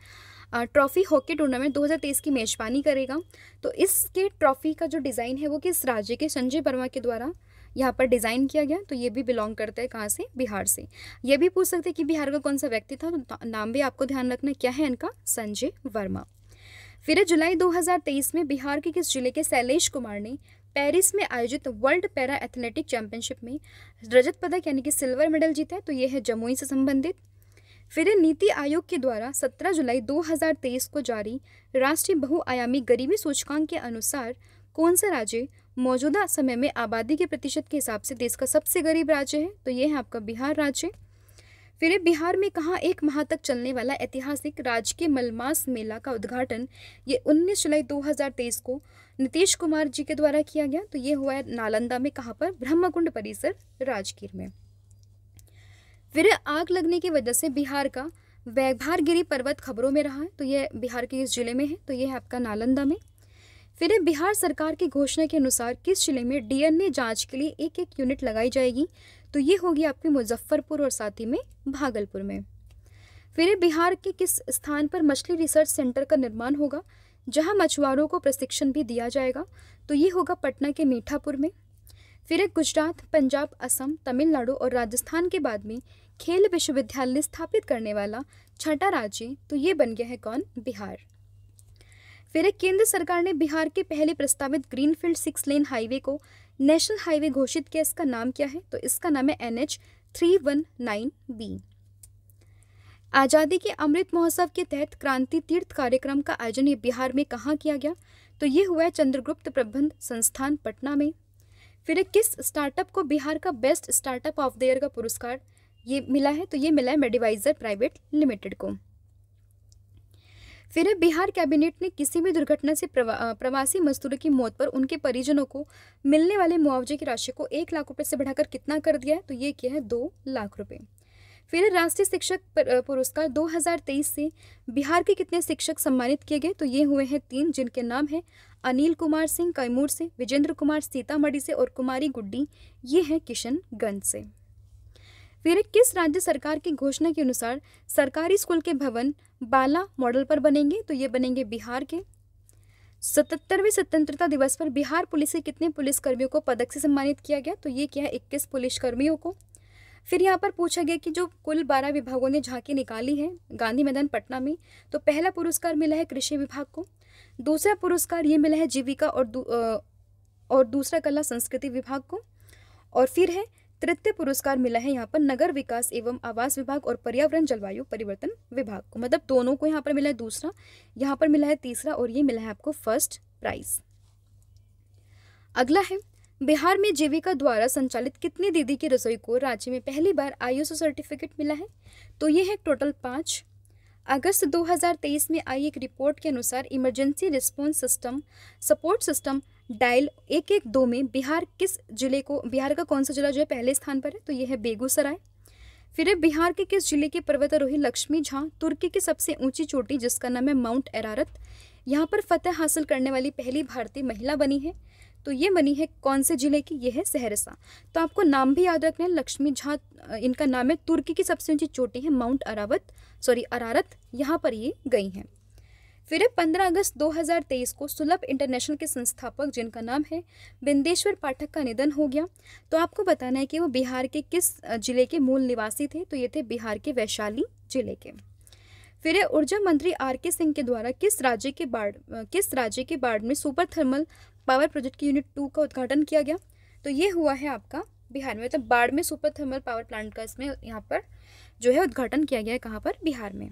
ट्रॉफी हॉकी टूर्नामेंट 2023 की मेज़बानी करेगा तो इसके ट्रॉफी का जो डिज़ाइन है वो किस राज्य के संजय वर्मा के द्वारा यहाँ पर डिज़ाइन किया गया तो ये भी बिलोंग करता है कहाँ से बिहार से ये भी पूछ सकते हैं कि बिहार का कौन सा व्यक्ति था तो नाम भी आपको ध्यान रखना क्या है इनका संजय वर्मा फिर जुलाई 2023 में बिहार के किस जिले के शैलेश कुमार ने पेरिस में आयोजित वर्ल्ड पैरा एथलेटिक चैंपियनशिप में रजत पदक यानी कि सिल्वर मेडल जीता है तो ये है जमुई से संबंधित फिर नीति आयोग के द्वारा 17 जुलाई 2023 को जारी राष्ट्रीय बहुआयामी गरीबी सूचकांक के अनुसार कौन सा राज्य मौजूदा समय में आबादी के प्रतिशत के हिसाब से देश का सबसे गरीब राज्य है तो ये है आपका बिहार राज्य फिर बिहार में कहा एक माह तक चलने वाला ऐतिहासिक राजकीय मलमास मेला का उद्घाटन ये 19 जुलाई 2023 को नीतीश कुमार जी के द्वारा किया गया तो ये हुआ है नालंदा में कहाँ पर ब्रह्मकुंड परिसर राजगीर में फिर आग लगने की वजह से बिहार का वैभारगिरी पर्वत खबरों में रहा है तो ये बिहार के इस जिले में है तो ये है आपका नालंदा में फिर बिहार सरकार की घोषणा के अनुसार किस जिले में डीएनए जांच के लिए एक एक यूनिट लगाई जाएगी तो ये होगी आपकी मुजफ्फरपुर और साथ ही में भागलपुर में फिर बिहार के किस स्थान पर मछली रिसर्च सेंटर का निर्माण होगा जहां मछुआरों को प्रशिक्षण भी दिया जाएगा तो ये होगा पटना के मीठापुर में फिर गुजरात पंजाब असम तमिलनाडु और राजस्थान के बाद में खेल विश्वविद्यालय स्थापित करने वाला छठा राज्य तो ये बन गया है कौन बिहार फिर एक केंद्र सरकार ने बिहार के पहले प्रस्तावित ग्रीनफील्ड सिक्स लेन हाईवे को नेशनल हाईवे घोषित किया इसका नाम क्या है तो इसका नाम है N H three one nine B आज़ादी के अमृत महोत्सव के तहत क्रांति तीर्थ कार्यक्रम का आयोजन ये बिहार में कहाँ किया गया तो ये हुआ है चंद्रगुप्त प्रबंध संस्थान पटना में फिर किस स्टार्टअप को बिहार का best startup of the year का पुरस्कार ये मिला है तो ये मिला है मेडिवाइजर प्राइवेट लिमिटेड को फिर बिहार कैबिनेट ने किसी भी दुर्घटना से प्रवा, प्रवासी मजदूरों की मौत पर उनके परिजनों को मिलने वाले मुआवजे की राशि को एक लाख रुपये से बढ़ाकर कितना कर दिया है तो ये किया है दो लाख रुपये फिर राष्ट्रीय शिक्षक पुरस्कार 2023 से बिहार के कितने शिक्षक सम्मानित किए गए तो ये हुए हैं तीन जिनके नाम हैं अनिल कुमार सिंह कैमूर से विजेंद्र कुमार सीतामढ़ी से और कुमारी गुड्डी ये हैं किशनगंज से फिर किस राज्य सरकार की घोषणा के अनुसार सरकारी स्कूल के भवन बाला मॉडल पर बनेंगे तो ये बनेंगे बिहार के सतहत्तरवें स्वतंत्रता दिवस पर बिहार पुलिस के कितने पुलिसकर्मियों को पदक से सम्मानित किया गया तो ये क्या है इक्कीस पुलिसकर्मियों को फिर यहाँ पर पूछा गया कि जो कुल बारह विभागों ने झांकी निकाली है गांधी मैदान पटना में तो पहला पुरस्कार मिला है कृषि विभाग को दूसरा पुरस्कार ये मिला है जीविका और दू, और दूसरा कला संस्कृति विभाग को और फिर है तृतीय पुरस्कार मिला है यहाँ पर नगर विकास एवं आवास विभाग और पर्यावरण जलवायु परिवर्तन विभाग को मतलब दोनों को यहाँ पर मिला है दूसरा यहाँ पर मिला है तीसरा और ये मिला है आपको फर्स्ट प्राइज अगला है बिहार में जीविका द्वारा संचालित कितनी दीदी की रसोई को राज्य में पहली बार आईएसओ सर्टिफिकेट मिला है तो ये है टोटल पाँच अगस्त 2023 में आई एक रिपोर्ट के अनुसार emergency response system support system dial एक एक दो में बिहार किस जिले को बिहार का कौन सा जिला जो है पहले स्थान पर है तो ये है बेगूसराय फिर है बिहार के किस जिले की पर्वतारोही लक्ष्मी झा तुर्की की सबसे ऊंची चोटी जिसका नाम है माउंट एरारत यहाँ पर फतेह हासिल करने वाली पहली भारतीय महिला बनी है तो ये बनी है कौन से जिले की ये है सहरसा तो आपको नाम भी याद रखना है लक्ष्मी झा इनका नाम है तुर्की की सबसे ऊंची चोटी है माउंट अरावत सॉरी अरारत यहाँ पर ये गई हैं फिर 15 अगस्त 2023 को सुलभ इंटरनेशनल के संस्थापक जिनका नाम है बिंदेश्वर पाठक का निधन हो गया तो आपको बताना है कि वो बिहार के किस जिले के मूल निवासी थे तो ये थे बिहार के वैशाली जिले के फिर ऊर्जा मंत्री आर के सिंह के द्वारा किस राज्य के बाढ़ किस राज्य के बाढ़ में सुपर थर्मल पावर प्रोजेक्ट की यूनिट टू का उद्घाटन किया गया तो ये हुआ है आपका बिहार में मतलब बाढ़ में सुपर थर्मल पावर प्लांट का इसमें यहाँ पर जो है उद्घाटन किया गया है कहाँ पर बिहार में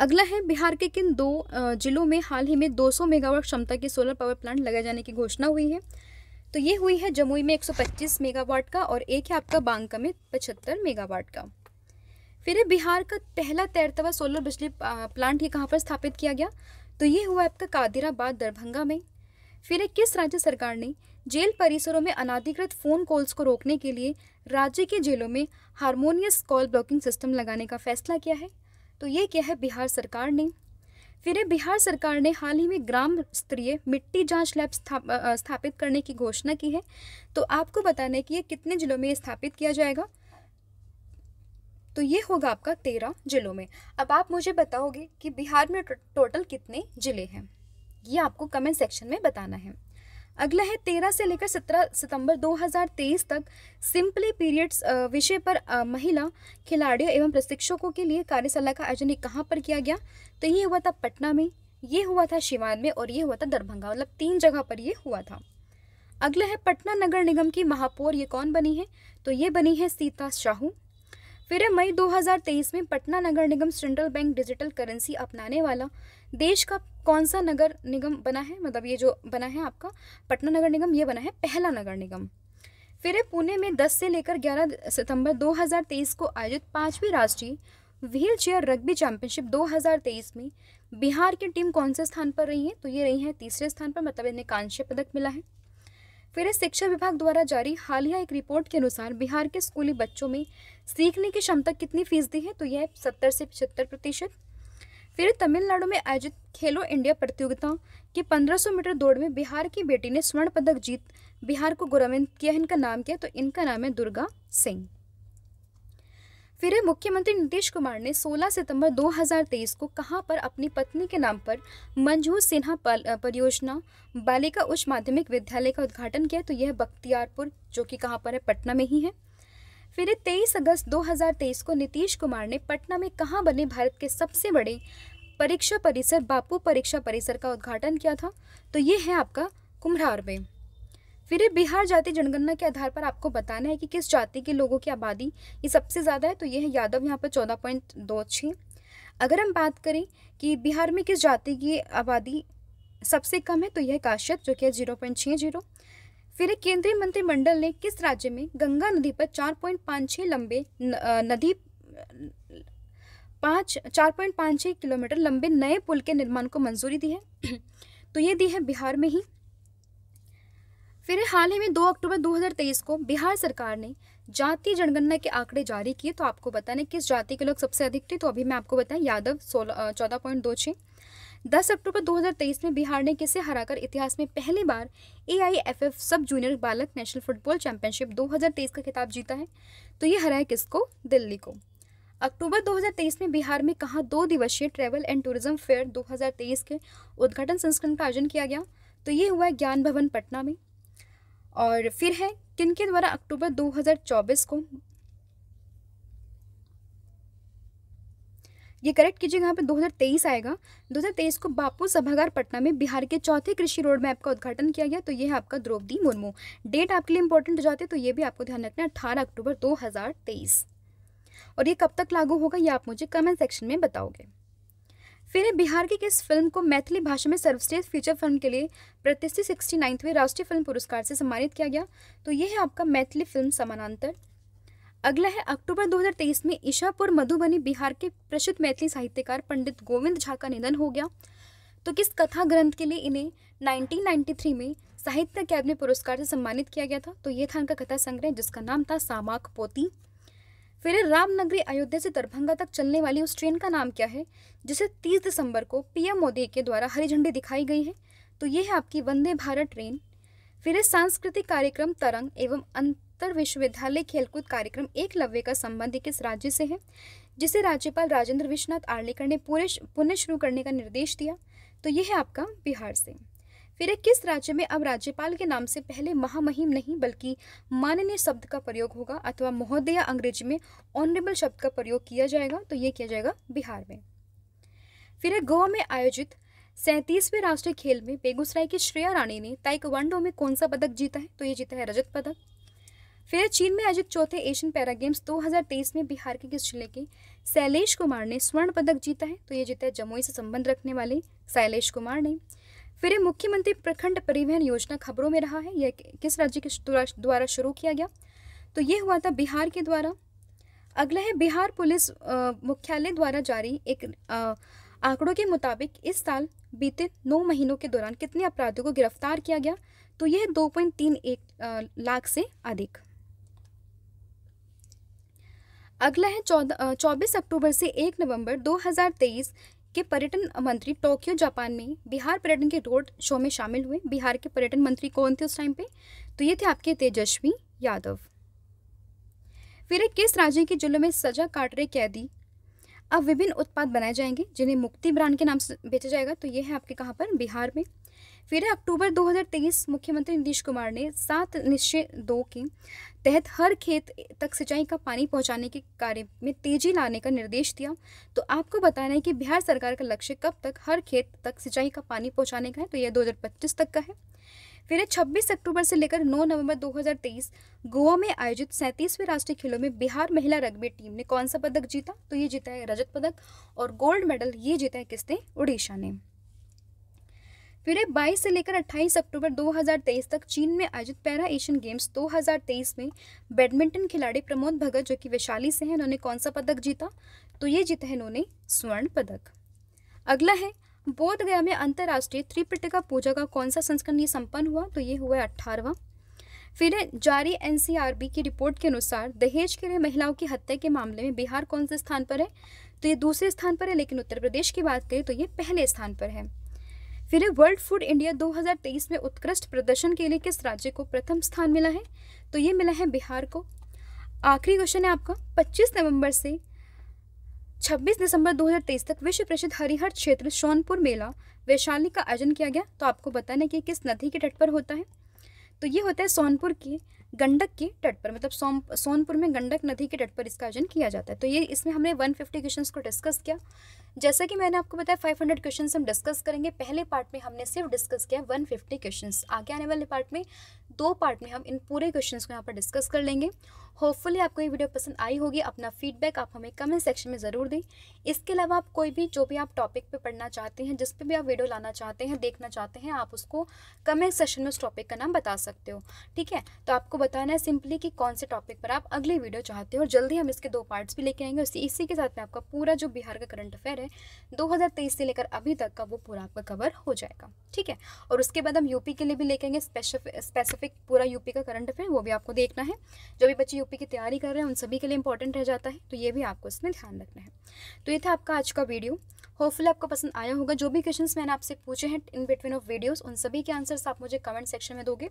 अगला है बिहार के किन दो जिलों में हाल ही में 200 मेगावाट क्षमता के सोलर पावर प्लांट लगाए जाने की घोषणा हुई है तो ये हुई है जमुई में 125 मेगावाट का और एक है आपका बांका में 75 मेगावाट का फिर है बिहार का पहला तैरतवा सोलर बिजली प्लांट ये कहाँ पर स्थापित किया गया तो ये हुआ आपका कादिराबाद दरभंगा में फिर है किस राज्य सरकार ने जेल परिसरों में अनाधिकृत फ़ोन कॉल्स को रोकने के लिए राज्य के जेलों में हारमोनियस कॉल ब्लॉकिंग सिस्टम लगाने का फैसला किया है तो ये क्या है बिहार सरकार ने फिर बिहार सरकार ने हाल ही में ग्राम स्तरीय मिट्टी जांच लैब स्थाप, स्थापित करने की घोषणा की है तो आपको बताना है कि ये कितने जिलों में स्थापित किया जाएगा तो ये होगा आपका तेरह जिलों में अब आप मुझे बताओगे कि बिहार में टोटल कितने ज़िले हैं ये आपको कमेंट सेक्शन में बताना है अगला है तेरह से लेकर सत्रह सितंबर 2023 तक सिंपली पीरियड्स विषय पर महिला खिलाड़ियों एवं प्रशिक्षकों के लिए कार्यशाला का आयोजन कहाँ पर किया गया तो ये हुआ था पटना में ये हुआ था शिवान में और ये हुआ था दरभंगा मतलब तीन जगह पर ये हुआ था अगला है पटना नगर निगम की महापौर ये कौन बनी है तो ये बनी है सीता शाहू फिर है मई 2023 में पटना नगर निगम सेंट्रल बैंक डिजिटल करेंसी अपनाने वाला देश का कौन सा नगर निगम बना है मतलब ये जो बना है आपका पटना नगर निगम ये बना है पहला नगर निगम फिर पुणे में 10 से लेकर 11 सितंबर 2023 को आयोजित पांचवी राष्ट्रीय व्हील चेयर रग्बी चैंपियनशिप 2023 में बिहार की टीम कौन से स्थान पर रही है तो ये रही है तीसरे स्थान पर मतलब इन्हें कांस्य पदक मिला है फिर शिक्षा विभाग द्वारा जारी हालिया एक रिपोर्ट के अनुसार बिहार के स्कूली बच्चों में सीखने की क्षमता कितनी फीसदी है तो यह सत्तर से पचहत्तर प्रतिशत फिर तमिलनाडु में आयोजित खेलो इंडिया प्रतियोगिता की 1500 मीटर दौड़ में बिहार की बेटी ने स्वर्ण पदक जीत बिहार को गौरवित किया इनका नाम क्या तो इनका नाम है दुर्गा सिंह फिर मुख्यमंत्री नीतीश कुमार ने 16 सितंबर 2023 को कहां पर अपनी पत्नी के नाम पर मंजू सिन्हा परियोजना बालिका उच्च माध्यमिक विद्यालय का उद्घाटन किया तो यह बख्तियारपुर जो कि कहां पर है पटना में ही है फिर 23 अगस्त 2023 को नीतीश कुमार ने पटना में कहाँ बने भारत के सबसे बड़े परीक्षा परिसर बापू परीक्षा परिसर का उद्घाटन किया था तो ये है आपका कुम्हार में फिर बिहार जाति जनगणना के आधार पर आपको बताना है कि किस जाति के लोगों की आबादी ये सबसे ज़्यादा है तो ये है यादव यहाँ पर चौदह पॉइंट दो छः अगर हम बात करें कि बिहार में किस जाति की आबादी सबसे कम है तो यह काश्यप जो कि है जीरो पॉइंट छः जीरो फिर केंद्रीय मंत्रिमंडल ने किस राज्य में गंगा नदी पर चार पॉइंट पाँच छः लंबे नदी पाँच चार पॉइंट पाँच छः किलोमीटर लंबे नए पुल के निर्माण को मंजूरी दी है तो ये दी है बिहार में ही फिर हाल ही में 2 अक्टूबर 2023 को बिहार सरकार ने जातीय जनगणना के आंकड़े जारी किए तो आपको बताने किस जाति के लोग सबसे अधिक थे तो अभी मैं आपको बताएं यादव सोलह चौदह पॉइंट दो छः 10 अक्टूबर 2023 में बिहार ने किसे हराकर इतिहास में पहली बार ए सब जूनियर बालक नेशनल फुटबॉल चैंपियनशिप 2023 का खिताब जीता है तो ये हरा है किसको दिल्ली को अक्टूबर 2023 में बिहार में कहा दो दिवसीय ट्रैवल एंड टूरिज्म फेयर 2023 के उद्घाटन संस्करण का आयोजन किया गया तो ये हुआ है ज्ञान भवन पटना में और फिर है किन के द्वारा अक्टूबर 2024 को ये करेक्ट कीजिएगा यहाँ पे 2023 आएगा 2023 को बापू सभागार पटना में बिहार के चौथे कृषि रोड मैप का उद्घाटन किया गया तो ये है आपका द्रौपदी मुर्मू डेट आपके लिए इंपॉर्टेंट हो जाते तो ये भी आपको ध्यान रखना है अठारह अक्टूबर दो और ये कब तक लागू होगा ये आप मुझे कमेंट सेक्शन में बताओगे फिर बिहार की किस फिल्म को मैथिली भाषा में सर्वश्रेष्ठ फीचर फिल्म के लिए प्रतिष्ठित सिक्सटी नाइन्थवें राष्ट्रीय फिल्म पुरस्कार से सम्मानित किया गया तो ये है आपका मैथिली फिल्म समानांतर अगला है अक्टूबर 2023 में ईशापुर मधुबनी बिहार के प्रसिद्ध मैथिली साहित्यकार पंडित गोविंद झा का निधन हो गया तो किस कथा ग्रंथ के लिए इन्हें 1993 में साहित्य अकेदमी पुरस्कार से सम्मानित किया गया था तो ये था इनका कथा संग्रह जिसका नाम था सामाक पोती फिर रामनगरी अयोध्या से दरभंगा तक चलने वाली उस ट्रेन का नाम क्या है जिसे 30 दिसंबर को पीएम मोदी के द्वारा हरी झंडी दिखाई गई है तो ये है आपकी वंदे भारत ट्रेन फिर सांस्कृतिक कार्यक्रम तरंग एवं अंत उत्तर विश्वविद्यालय खेलकूद कार्यक्रम एक लव्य का संबंध किस राज्य से है जिसे राज्यपाल राजेंद्र विश्वनाथ आर्लेकर ने पूरे पुनः शुरू करने का निर्देश दिया तो यह है आपका बिहार से फिर किस राज्य में अब राज्यपाल के नाम से पहले महामहिम नहीं बल्कि माननीय शब्द का प्रयोग होगा अथवा महोदय अंग्रेजी में ऑनरेबल शब्द का प्रयोग किया जाएगा तो ये किया जाएगा बिहार में फिर गोवा में आयोजित सैंतीसवें राष्ट्रीय खेल में बेगूसराय की श्रेया रानी ने वनडो में कौन सा पदक जीता है तो ये जीता है रजत पदक फिर चीन में आयोजित चौथे एशियन पैरा गेम्स 2023 में बिहार के किस जिले के शैलेश कुमार ने स्वर्ण पदक जीता है तो ये जीता है जमुई से संबंध रखने वाले शैलेश कुमार ने फिर मुख्यमंत्री प्रखंड परिवहन योजना खबरों में रहा है यह किस राज्य के द्वारा शुरू किया गया तो ये हुआ था बिहार के द्वारा अगला है बिहार पुलिस मुख्यालय द्वारा जारी एक आंकड़ों के मुताबिक इस साल बीते नौ महीनों के दौरान कितने अपराधियों को गिरफ्तार किया गया तो यह एक लाख से अधिक अगला है चौदह चौबीस अक्टूबर से एक नवम्बर दो के पर्यटन मंत्री टोक्यो जापान में बिहार पर्यटन के रोड शो में शामिल हुए बिहार के पर्यटन मंत्री कौन थे उस टाइम पे तो ये थे आपके तेजस्वी यादव फिर किस राज्य के जिलों में सजा काट रहे कैदी अब विभिन्न उत्पाद बनाए जाएंगे जिन्हें मुक्ति ब्रांड के नाम से बेचा जाएगा तो ये है आपके कहाँ पर बिहार में फिर अक्टूबर 2023 मुख्यमंत्री नीतीश कुमार ने सात निश्चय दो के तहत हर खेत तक सिंचाई का पानी पहुंचाने के कार्य में तेजी लाने का निर्देश दिया तो आपको बताना है कि बिहार सरकार का लक्ष्य कब तक हर खेत तक सिंचाई का पानी पहुंचाने का है तो यह 2025 तक का है फिर 26 अक्टूबर से लेकर 9 नवंबर 2023 गोवा में आयोजित सैंतीसवें राष्ट्रीय खेलों में बिहार महिला रग्बी टीम ने कौन सा पदक जीता तो ये जीता है रजत पदक और गोल्ड मेडल ये जीता है किसने उड़ीसा ने फिर 22 से लेकर 28 अक्टूबर 2023 तक चीन में आयोजित पैरा एशियन गेम्स 2023 में बैडमिंटन खिलाड़ी प्रमोद भगत जो कि वैशाली से हैं इन्होंने कौन सा पदक जीता तो ये जीता है इन्होंने स्वर्ण पदक अगला है बोधगया में अंतर्राष्ट्रीय त्रिपिटका पूजा का कौन सा संस्करण ये संपन्न हुआ तो ये हुआ है अट्ठारहवा फिर जारी एनसीआरबी की रिपोर्ट के अनुसार दहेज के लिए महिलाओं की हत्या के मामले में बिहार कौन से स्थान पर है तो ये दूसरे स्थान पर है लेकिन उत्तर प्रदेश की बात करें तो ये पहले स्थान पर है फिर वर्ल्ड फूड इंडिया 2023 में उत्कृष्ट प्रदर्शन के लिए किस राज्य को प्रथम स्थान मिला है तो ये मिला है बिहार को आखिरी क्वेश्चन है आपका 25 नवंबर से 26 दिसंबर 2023 तक विश्व प्रसिद्ध हरिहर क्षेत्र सोनपुर मेला वैशाली का आयोजन किया गया तो आपको बताना है कि किस नदी के तट पर होता है तो ये होता है सोनपुर के गंडक के तट पर मतलब सोन सोनपुर में गंडक नदी के तट पर इसका आयोजन किया जाता है तो ये इसमें हमने 150 क्वेश्चंस को डिस्कस किया जैसा कि मैंने आपको बताया 500 क्वेश्चन हम डिस्कस करेंगे पहले पार्ट में हमने सिर्फ डिस्कस किया 150 क्वेश्चन आगे आने वाले पार्ट में दो पार्ट में हम इन पूरे क्वेश्चन को यहाँ पर डिस्कस कर लेंगे होपफुली आपको ये वीडियो पसंद आई होगी अपना फीडबैक आप हमें कमेंट सेक्शन में ज़रूर दें इसके अलावा आप कोई भी जो भी आप टॉपिक पे पढ़ना चाहते हैं जिस पे भी आप वीडियो लाना चाहते हैं देखना चाहते हैं आप उसको कमेंट सेक्शन में उस टॉपिक का नाम बता सकते हो ठीक है तो आपको बताना है सिंपली कि कौन से टॉपिक पर आप अगली वीडियो चाहते हो और जल्दी हम इसके दो पार्ट्स भी लेके आएंगे इसी के साथ में आपका पूरा जो बिहार का करंट अफेयर है है 2023 से लेकर अभी तक का वो पूरा आपका कवर हो जाएगा ठीक है और उसके बाद हम यूपी के लिए भी लेकेंगे स्पेसिफिक पूरा यूपी का करंट अफेयर वो भी आपको देखना है जो भी बच्चे यूपी की तैयारी कर रहे हैं उन सभी के लिए इंपॉर्टेंट रह जाता है तो ये भी आपको इसमें ध्यान रखना है तो ये था आपका आज का वीडियो होपफुल आपको पसंद आया होगा जो भी क्वेश्चंस मैंने आपसे पूछे हैं इन बिटवीन ऑफ वीडियोस उन सभी के आंसर्स आप मुझे कमेंट सेक्शन में दोगे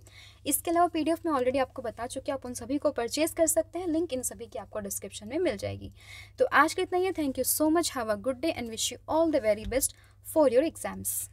इसके अलावा पीडीएफ में ऑलरेडी आपको बता चुकी आप उन सभी को परचेज कर सकते हैं लिंक इन सभी की आपको डिस्क्रिप्शन में मिल जाएगी तो आज के इतना ही thank you so much have a good day and and wish you all the very best for your exams.